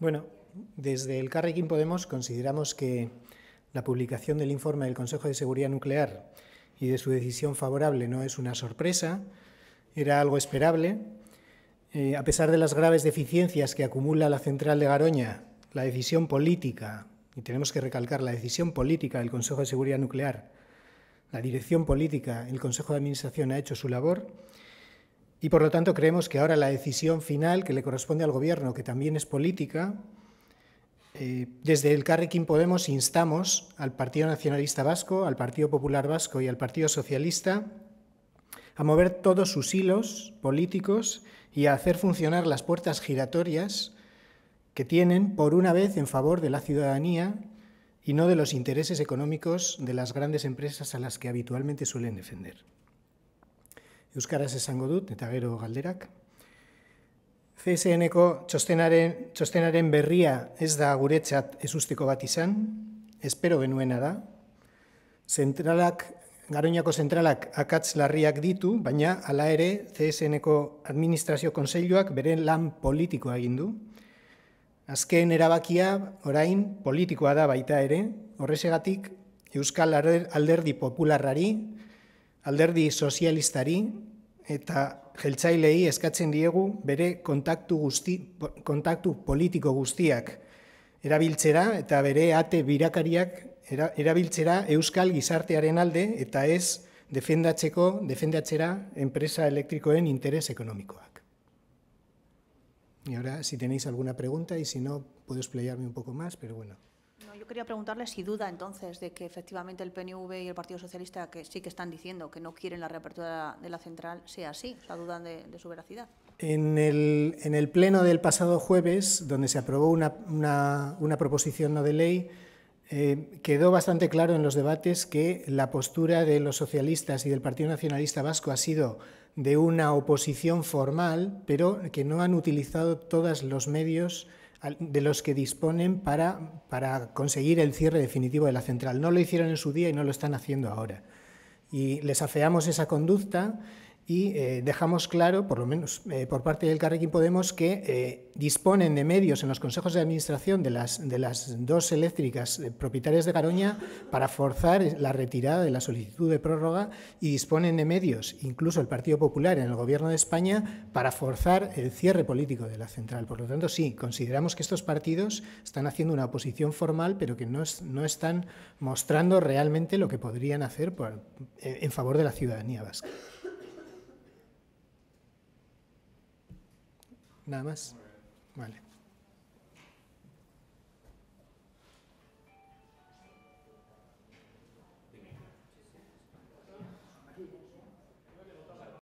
Bueno, desde el Carrequín Podemos consideramos que la publicación del informe del Consejo de Seguridad Nuclear y de su decisión favorable no es una sorpresa, era algo esperable. Eh, a pesar de las graves deficiencias que acumula la central de Garoña, la decisión política, y tenemos que recalcar la decisión política del Consejo de Seguridad Nuclear, la dirección política, el Consejo de Administración ha hecho su labor, y por lo tanto creemos que ahora la decisión final que le corresponde al Gobierno, que también es política, eh, desde el Carrequín Podemos instamos al Partido Nacionalista Vasco, al Partido Popular Vasco y al Partido Socialista a mover todos sus hilos políticos y a hacer funcionar las puertas giratorias que tienen por una vez en favor de la ciudadanía y no de los intereses económicos de las grandes empresas a las que habitualmente suelen defender. Euskaraz esango dut, eta gero galderak. CSN-eko txostenaren, txostenaren berria ez da guretzat ezusteko bat izan, espero benuena da. Zentralak, Garoñako zentralak akatz larriak ditu, baina hala ere CSN-eko administrazio konseiluak beren lan politikoa egin du. Azken erabakia orain politikoa da baita ere, horrezegatik Euskal Alderdi Popularrari alderdi sozialistari eta jeltzailei eskatzen diegu bere kontaktu, guzti, kontaktu politiko guztiak erabiltzera eta bere ate birakariak erabiltzera euskal gizartearen alde eta ez defendatzeko, empresa enpresa en interés económico Y ahora, si tenéis alguna pregunta y si no, puedo explayarme un poco más, pero bueno yo quería preguntarle si duda entonces de que efectivamente el PNV y el Partido Socialista, que sí que están diciendo que no quieren la reapertura de la central, sea así, o sea, dudan de, su veracidad. En el, pleno del pasado jueves, donde se aprobó una, proposición no de ley, eh, quedó bastante claro en los debates que la postura de los socialistas y del Partido Nacionalista Vasco ha sido de una oposición formal, pero que no han utilizado todos los medios de los que disponen para, conseguir el cierre definitivo de la central. No lo hicieron en su día y no lo están haciendo ahora. Y les afeamos esa conducta y eh, dejamos claro, por lo menos eh, por parte del Carrequín Podemos, que eh, disponen de medios en los consejos de administración de las, de las dos eléctricas propietarias de Garoña para forzar la retirada de la solicitud de prórroga y disponen de medios, incluso el Partido Popular en el Gobierno de España, para forzar el cierre político de la central. Por lo tanto, sí, consideramos que estos partidos están haciendo una oposición formal, pero que no, no están mostrando realmente lo que podrían hacer en favor de la ciudadanía vasca. Nada más. Vale.